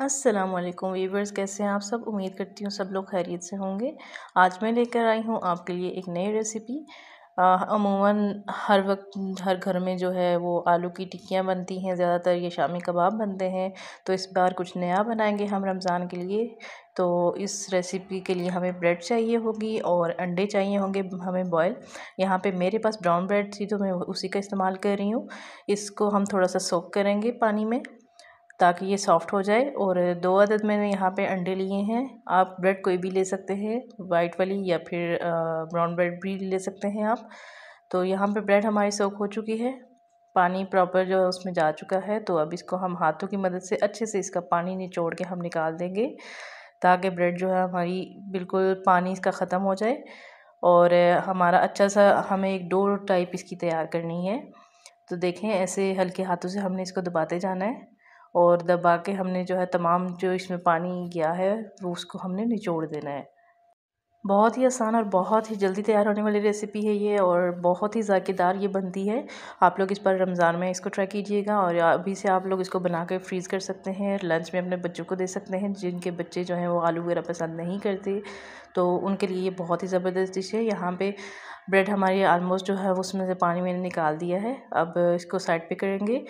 अस्सलाम वीवर्स कैसे हैं आप सब उम्मीद करती हूँ सब लोग खैरियत से होंगे आज मैं लेकर आई हूँ आपके लिए एक नई रेसिपी अमूमन हर वक्त हर घर में जो है वो आलू की टिक्कियाँ बनती हैं ज़्यादातर ये शामी कबाब बनते हैं तो इस बार कुछ नया बनाएंगे हम रमज़ान के लिए तो इस रेसिपी के लिए हमें ब्रेड चाहिए होगी और अंडे चाहिए होंगे हमें बॉयल यहाँ पे मेरे पास ब्राउन ब्रेड थी तो मैं उसी का इस्तेमाल कर रही हूँ इसको हम थोड़ा सा सोक करेंगे पानी में ताकि ये सॉफ़्ट हो जाए और दो अदद मैंने यहाँ पे अंडे लिए हैं आप ब्रेड कोई भी ले सकते हैं वाइट वाली या फिर ब्राउन ब्रेड भी ले सकते हैं आप तो यहाँ पे ब्रेड हमारी सोख हो चुकी है पानी प्रॉपर जो है उसमें जा चुका है तो अब इसको हम हाथों की मदद से अच्छे से इसका पानी निचोड़ के हम निकाल देंगे ताकि ब्रेड जो है हमारी बिल्कुल पानी इसका ख़त्म हो जाए और हमारा अच्छा सा हमें एक डो टाइप इसकी तैयार करनी है तो देखें ऐसे हल्के हाथों से हमने इसको दबाते जाना है और दबा के हमने जो है तमाम जो इसमें पानी गया है वो उसको हमने निचोड़ देना है बहुत ही आसान और बहुत ही जल्दी तैयार होने वाली रेसिपी है ये और बहुत ही जायकेदार ये बनती है आप लोग इस पर रमज़ान में इसको ट्राई कीजिएगा और अभी से आप लोग इसको बना कर फ्रीज़ कर सकते हैं लंच में अपने बच्चों को दे सकते हैं जिनके बच्चे जो हैं वो आलू वगैरह पसंद नहीं करते तो उनके लिए ये बहुत ही ज़बरदस्त डिश है यहाँ पर ब्रेड हमारी आलमोस्ट जो है उसमें से पानी मैंने निकाल दिया है अब इसको साइड पर करेंगे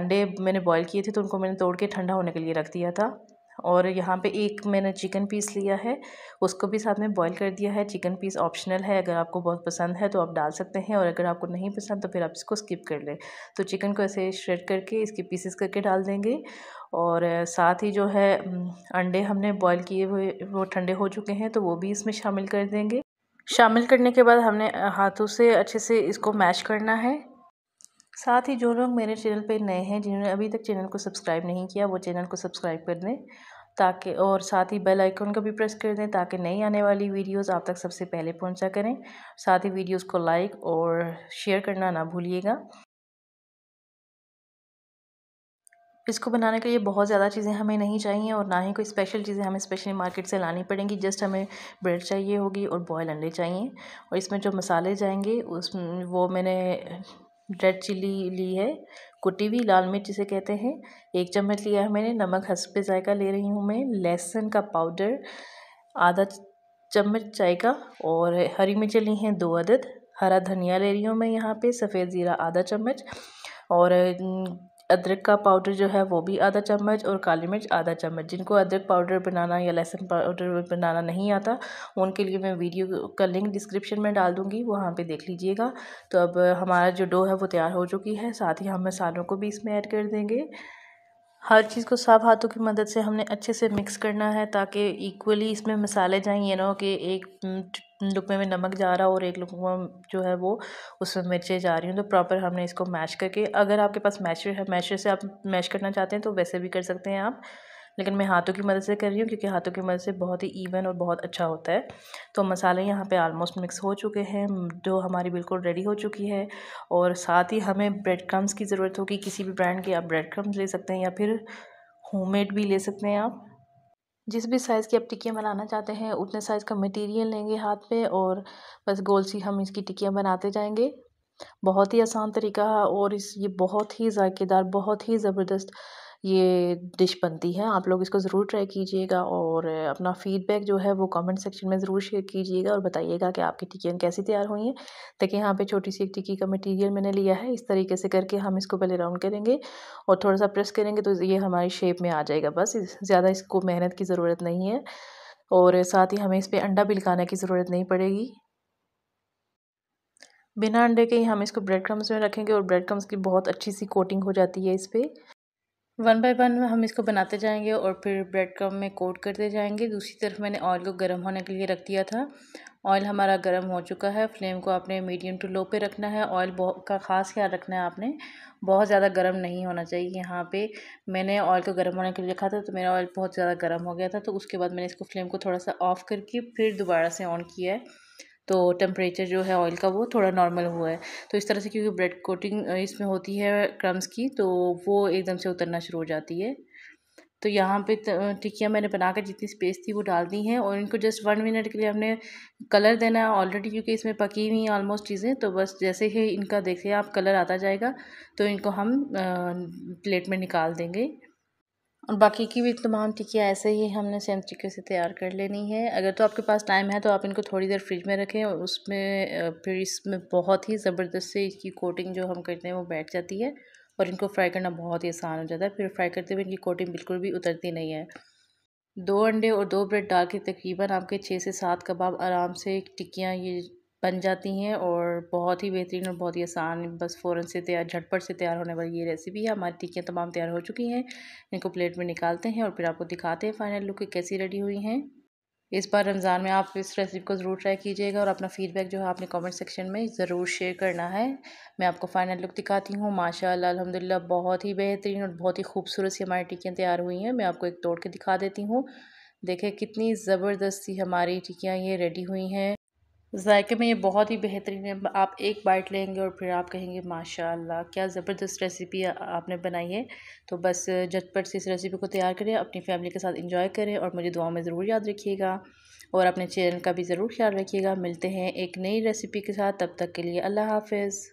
अंडे मैंने बॉयल किए थे तो उनको मैंने तोड़ के ठंडा होने के लिए रख दिया था और यहाँ पे एक मैंने चिकन पीस लिया है उसको भी साथ में बॉईल कर दिया है चिकन पीस ऑप्शनल है अगर आपको बहुत पसंद है तो आप डाल सकते हैं और अगर आपको नहीं पसंद तो फिर आप इसको स्किप कर लें तो चिकन को ऐसे श्रेड करके इसके पीसेस करके डाल देंगे और साथ ही जो है अंडे हमने बॉयल किए हुए वो ठंडे हो चुके हैं तो वो भी इसमें शामिल कर देंगे शामिल करने के बाद हमने हाथों से अच्छे से इसको मैश करना है साथ ही जो लोग मेरे चैनल पे नए हैं जिन्होंने अभी तक चैनल को सब्सक्राइब नहीं किया वो चैनल को सब्सक्राइब कर दें ताकि और साथ ही बेल आइकन को भी प्रेस कर दें ताकि नई आने वाली वीडियोस आप तक सबसे पहले पहुंचा करें साथ ही वीडियोस को लाइक और शेयर करना ना भूलिएगा इसको बनाने के लिए बहुत ज़्यादा चीज़ें हमें नहीं चाहिए और ना ही कोई स्पेशल चीज़ें हमें स्पेशली मार्केट से लानी पड़ेंगी जस्ट हमें ब्रेड चाहिए होगी और बॉयल अंडे चाहिए और इसमें जो मसाले जाएंगे उस वो मैंने रेड चिल्ली ली है कुटी हुई लाल मिर्च जिसे कहते हैं एक चम्मच लिया है मैंने नमक हंस पे जायका ले रही हूँ मैं लहसुन का पाउडर आधा चम्मच चाय का और हरी मिर्चें ली हैं दो अदद हरा धनिया ले रही हूँ मैं यहाँ पे सफ़ेद ज़ीरा आधा चम्मच और अदरक का पाउडर जो है वो भी आधा चम्मच और काली मिर्च आधा चम्मच जिनको अदरक पाउडर बनाना या लहसुन पाउडर बनाना नहीं आता उनके लिए मैं वीडियो का लिंक डिस्क्रिप्शन में डाल दूँगी वहाँ पर देख लीजिएगा तो अब हमारा जो डो है वो तैयार हो चुकी है साथ ही हम मसालों को भी इसमें ऐड कर देंगे हर चीज़ को साफ़ हाथों की मदद से हमने अच्छे से मिक्स करना है ताकि इक्वली इसमें मसाले जाएँ ये ना हो कि एक लुकमे में नमक जा रहा हो और एक लुकमा जो है वो उसमें मिर्चें जा रही हूँ तो प्रॉपर हमने इसको मैश करके अगर आपके पास मैशर है मैशर से आप मैश करना चाहते हैं तो वैसे भी कर सकते हैं आप लेकिन मैं हाथों की मदद से कर रही हूँ क्योंकि हाथों की मदद से बहुत ही ईवन और बहुत अच्छा होता है तो मसाले यहाँ पे आलमोस्ट मिक्स हो चुके हैं जो हमारी बिल्कुल रेडी हो चुकी है और साथ ही हमें ब्रेड क्रम्स की ज़रूरत होगी किसी भी ब्रांड की आप ब्रेड क्रम्स ले सकते हैं या फिर होम भी ले सकते हैं आप जिस भी साइज़ की आप टिक्कियाँ बनाना चाहते हैं उतने साइज़ का मटीरियल लेंगे हाथ पे और बस गोल सी हम इसकी टिक्कियाँ बनाते जाएंगे बहुत ही आसान तरीका है और इस ये बहुत ही जायकेदार बहुत ही ज़बरदस्त ये डिश बनती है आप लोग इसको ज़रूर ट्राई कीजिएगा और अपना फीडबैक जो है वो कमेंट सेक्शन में ज़रूर शेयर कीजिएगा और बताइएगा कि आपकी टिकियाँ कैसी तैयार हुई हैं देखिए यहाँ पे छोटी सी एक टिक्की का मटेरियल मैंने लिया है इस तरीके से करके हम इसको पहले राउंड करेंगे और थोड़ा सा प्रेस करेंगे तो ये हमारी शेप में आ जाएगा बस ज़्यादा इसको मेहनत की ज़रूरत नहीं है और साथ ही हमें इस पर अंडा भी की ज़रूरत नहीं पड़ेगी बिना अंडे के ही हम इसको ब्रेड क्रम्स में रखेंगे और ब्रेड क्रम्स की बहुत अच्छी सी कोटिंग हो जाती है इस पर वन बाय वन हम इसको बनाते जाएंगे और फिर ब्रेड क्रम में कोट करते जाएंगे दूसरी तरफ मैंने ऑयल को गर्म होने के लिए रख दिया था ऑयल हमारा गर्म हो चुका है फ्लेम को आपने मीडियम टू लो पे रखना है ऑयल का ख़ास ख्याल रखना है आपने बहुत ज़्यादा गर्म नहीं होना चाहिए यहाँ पे मैंने ऑयल को गर्म होने के लिए रखा था तो मेरा ऑयल बहुत ज़्यादा गर्म हो गया था तो उसके बाद मैंने इसको फ्लेम को थोड़ा सा ऑफ़ करके फिर दोबारा से ऑन किया है तो टेम्परेचर जो है ऑयल का वो थोड़ा नॉर्मल हुआ है तो इस तरह से क्योंकि ब्रेड कोटिंग इसमें होती है क्रम्स की तो वो एकदम से उतरना शुरू हो जाती है तो यहाँ पे टिकियाँ मैंने बनाकर जितनी स्पेस थी वो डाल दी हैं और इनको जस्ट वन मिनट के लिए हमने कलर देना है ऑलरेडी क्योंकि इसमें पकी हुई हैं ऑलमोस्ट चीज़ें तो बस जैसे ही इनका देखिए आप कलर आता जाएगा तो इनको हम प्लेट में निकाल देंगे और बाकी की भी तमाम टिकिया ऐसे ही हमने सेम तरीके से तैयार कर लेनी है अगर तो आपके पास टाइम है तो आप इनको थोड़ी देर फ्रिज में रखें और उसमें फिर इसमें बहुत ही ज़बरदस्त से इसकी कोटिंग जो हम करते हैं वो बैठ जाती है और इनको फ्राई करना बहुत ही आसान हो जाता है फिर फ्राई करते हुए इनकी कोटिंग बिल्कुल भी उतरती नहीं है दो अंडे और दो ब्रेड डाल के तकरीबन आपके छः से सात कबाब आराम से टिक्कियाँ ये बन जाती हैं और बहुत ही बेहतरीन और बहुत ही आसान बस फ़ौरन से तैयार झटपट से तैयार होने वाली ये रेसिपी है हमारी टिक्कियाँ तमाम तैयार हो चुकी हैं इनको प्लेट में निकालते हैं और फिर आपको दिखाते हैं फाइनल लुक कैसी रेडी हुई हैं इस बार रमज़ान में आप इस रेसिपी को ज़रूर ट्राई कीजिएगा और अपना फीडबैक जो है आपने कमेंट सेक्शन में ज़रूर शेयर करना है मैं आपको फाइनल लुक दिखाती हूँ माशाल्लाह अल्हम्दुलिल्लाह बहुत ही बेहतरीन और बहुत ही खूबसूरत सी हमारी टिक्कियाँ तैयार हुई हैं मैं आपको एक तोड़ के दिखा देती हूँ देखें कितनी ज़बरदस्ती हमारी टिक्कियाँ ये रेडी हुई हैं जायके में ये बहुत ही बेहतरीन है आप एक बाइट लेंगे और फिर आप कहेंगे माशाल्लाह क्या ज़बरदस्त रेसिपी आपने बनाई है तो बस झटपट से इस रेसिपी को तैयार करें अपनी फैमिली के साथ इंजॉय करें और मुझे दुआ में ज़रूर याद रखिएगा और अपने चैनल का भी ज़रूर ख्याल रखिएगा मिलते हैं एक नई रेसिपी के साथ तब तक के लिए अल्लाह हाफिज़